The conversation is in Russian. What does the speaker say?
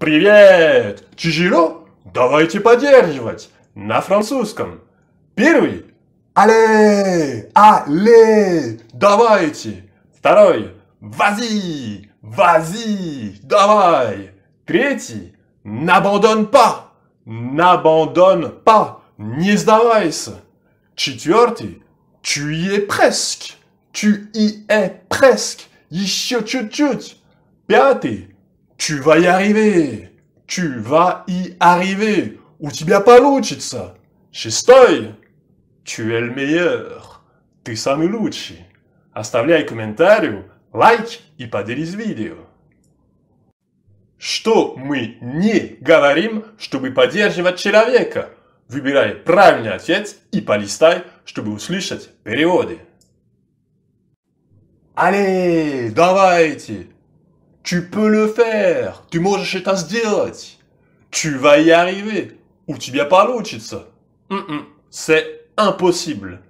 Привет! Чижиро? Давайте поддерживать! На французском. Первый. Але! Але! Давайте! Второй. Вази! Вази! Давай! Третий. N'abandonne pas! N'abandonne pas! Не сдавайся! Четвертый. Tu y es presque! Tu y es presque! Еще чуть-чуть! Пятый. «Tu vas y arriver! Tu vas y arriver! У тебя получится!» Шестой. Tu es le meilleur! Ты самый лучший! Оставляй комментарий, лайк и поделись видео. Что мы не говорим, чтобы поддерживать человека? Выбирай правильный ответ и полистай, чтобы услышать переводы. Allez, давайте! Tu peux le faire. Tu manges chez ta Tu vas y arriver. Ou tu viens pas à l'eau, Chitsa. Mm C'est impossible.